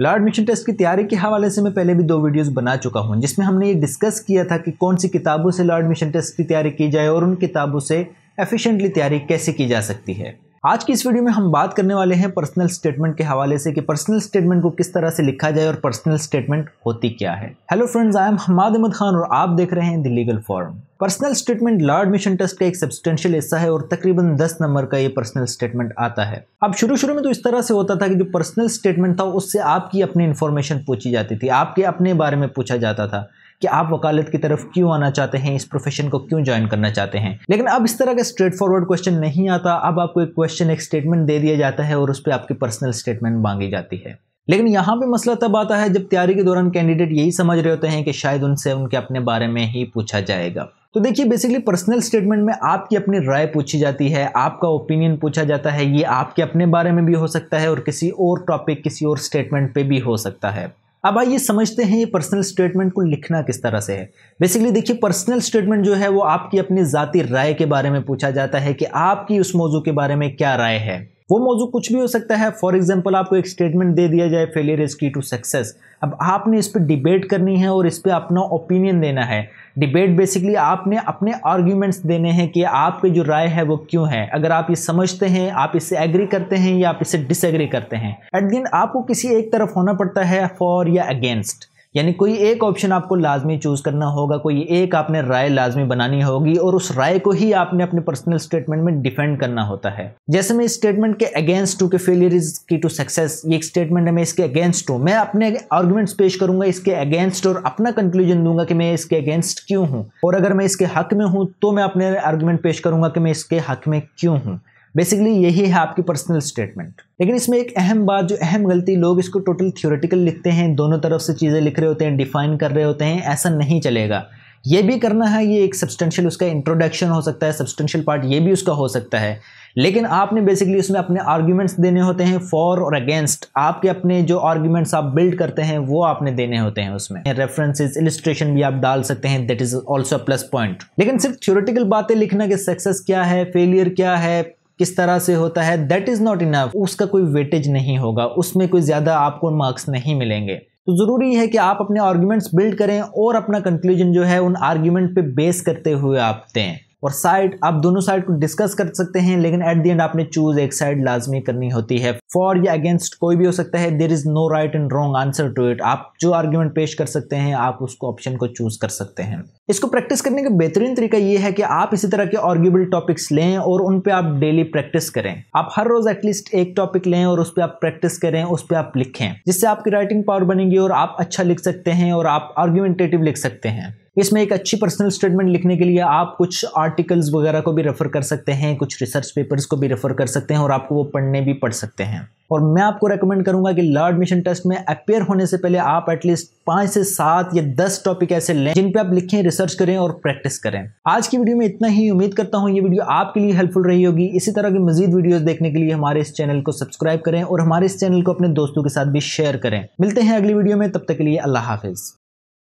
law admission test की तैयारी के हवाले से मैं पहले भी दो वीडियोस बना चुका हूं जिसमें हमने ये डिस्कस किया था कि कौन सी किताबों से लॉ एडमिशन टेस्ट की तैयारी की जाए और उन किताबों से एफिशिएंटली तैयारी कैसे की जा सकती है आज की इस वीडियो में हम बात करने वाले हैं पर्सनल स्टेटमेंट के हवाले से कि पर्सनल स्टेटमेंट को किस तरह से लिखा जाए और पर्सनल स्टेटमेंट होती क्या है hello friends I am Hammad Ahmed Khan और आप देख रहे हैं the legal form personal statement law admission test का एक सब्सटेंशियल हिस्सा है और तकरीबन 10 नंबर का ये पर्सनल स्टेटमेंट आता है अब शुरू शुरू में तो इस तरह से होता था कि जो पर्सनल स्टेटमेंट था उससे आपकी अपनी इन्फॉर्मेशन पूछी जाती थी आपके अपने बारे में पूछा जाता था कि आप वकालत की तरफ क्यों आना चाहते हैं इस प्रोफेशन को क्यों ज्वाइन करना चाहते हैं लेकिन अब इस तरह का स्ट्रेट फॉरवर्ड क्वेश्चन नहीं आता अब आपको एक क्वेश्चन एक स्टेटमेंट दे दिया जाता है और उस पर आपकी पर्सनल स्टेटमेंट मांगी जाती है लेकिन यहाँ पे मसला तब आता है जब तैयारी के दौरान कैंडिडेट यही समझ रहे होते हैं कि शायद उनसे उनके अपने बारे में ही पूछा जाएगा तो देखिए बेसिकली पर्सनल स्टेटमेंट में आपकी अपनी राय पूछी जाती है आपका ओपिनियन पूछा जाता है ये आपके अपने बारे में भी हो सकता है और किसी और टॉपिक किसी और स्टेटमेंट पे भी हो सकता है अब आइए समझते हैं ये पर्सनल स्टेटमेंट को लिखना किस तरह से है बेसिकली देखिए पर्सनल स्टेटमेंट जो है वो आपकी अपनी जाति राय के बारे में पूछा जाता है कि आपकी उस मौजू के बारे में क्या राय है वो मौजू कुछ भी हो सकता है फॉर एग्जाम्पल आपको एक स्टेटमेंट दे दिया जाए failure is key to success अब आपने इस पर डिबेट करनी है और इस पर अपना ओपिनियन देना है डिबेट बेसिकली आपने अपने आर्ग्यूमेंट्स देने हैं कि आपके जो राय है वो क्यों है अगर आप ये समझते हैं आप इससे एग्री करते हैं या आप इससे डिसएग्री करते हैं एट दिन आपको किसी एक तरफ होना पड़ता है फॉर या अगेंस्ट यानी कोई एक ऑप्शन आपको लाजमी चूज़ करना होगा कोई एक आपने राय लाजमी बनानी होगी और उस राय को ही आपने अपने पर्सनल स्टेटमेंट में डिफेंड करना होता है जैसे मैं इस स्टेटमेंट के अगेंस्ट टू के failure is key to success ये एक स्टेटमेंट है मैं इसके अगेंस्ट हूँ मैं अपने आर्ग्यूमेंट्स पेश करूंगा इसके अगेंस्ट और अपना कंक्लूजन दूंगा कि मैं इसके अगेंस्ट क्यों हूँ और अगर मैं इसके हक में हूँ तो मैं अपने आर्ग्यूमेंट पेश करूंगा कि मैं इसके हक में क्यों हूँ बेसिकली यही है आपकी पर्सनल स्टेटमेंट लेकिन इसमें एक अहम बात जो अहम गलती लोग इसको टोटल थियोरेटिकल लिखते हैं दोनों तरफ से चीज़ें लिख रहे होते हैं डिफाइन कर रहे होते हैं ऐसा नहीं चलेगा ये भी करना है ये एक सब्सटेंशियल उसका इंट्रोडक्शन हो सकता है सब्सटेंशियल पार्ट ये भी उसका हो सकता है लेकिन आपने बेसिकली उसमें अपने आर्ग्यूमेंट्स देने होते हैं फॉर और अगेंस्ट आपके अपने जो आर्ग्यूमेंट्स आप बिल्ड करते हैं वो आपने देने होते हैं उसमें रेफरेंसेस इलिस्ट्रेशन भी आप डाल सकते हैं that is also plus point लेकिन सिर्फ थ्योरेटिकल बातें लिखना कि सक्सेस क्या है फेलियर क्या है किस तरह से होता है दैट इज़ नॉट इनफ उसका कोई वेटेज नहीं होगा उसमें कोई ज़्यादा आपको मार्क्स नहीं मिलेंगे तो ज़रूरी है कि आप अपने आर्ग्यूमेंट्स बिल्ड करें और अपना कंक्लूजन जो है उन आर्ग्यूमेंट पे बेस करते हुए आप दें और साइड आप दोनों साइड को डिस्कस कर सकते हैं लेकिन एट दी एंड आपने चूज एक साइड लाजमी करनी होती है फॉर या अगेंस्ट कोई भी हो सकता है there is no right and wrong answer to it आप जो आर्ग्यूमेंट पेश कर सकते हैं आप उसको ऑप्शन को चूज कर सकते हैं इसको प्रैक्टिस करने का बेहतरीन तरीका यह है कि आप इसी तरह के ऑर्ग्यूबल टॉपिक्स लें और उन पर आप डेली प्रैक्टिस करें आप हर रोज एटलीस्ट एक टॉपिक लें और उस पर आप प्रैक्टिस करें उस पर आप लिखें जिससे आपकी राइटिंग पावर बनेगी और आप अच्छा लिख सकते हैं और आप आर्ग्यूमेंटेटिव लिख सकते हैं इसमें एक अच्छी पर्सनल स्टेटमेंट लिखने के लिए आप कुछ आर्टिकल्स वगैरह को भी रेफ़र कर सकते हैं कुछ रिसर्च पेपर्स को भी रेफ़र कर सकते हैं और आपको वो पढ़ने भी पढ़ सकते हैं और मैं आपको रेकमेंड करूंगा कि लॉ एडमिशन टेस्ट में अपेयर होने से पहले आप एटलीस्ट पांच से सात या दस टॉपिक ऐसे लें जिन पे आप लिखें रिसर्च करें और प्रैक्टिस करें आज की वीडियो में इतना ही उम्मीद करता हूँ ये वीडियो आपके लिए हेल्पफुल रही होगी इसी तरह की मजीद वीडियोस देखने के लिए हमारे इस चैनल को सब्सक्राइब करें और हमारे इस चैनल को अपने दोस्तों के साथ भी शेयर करें मिलते हैं अगली वीडियो में तब तक के लिए अल्लाह हाफिज़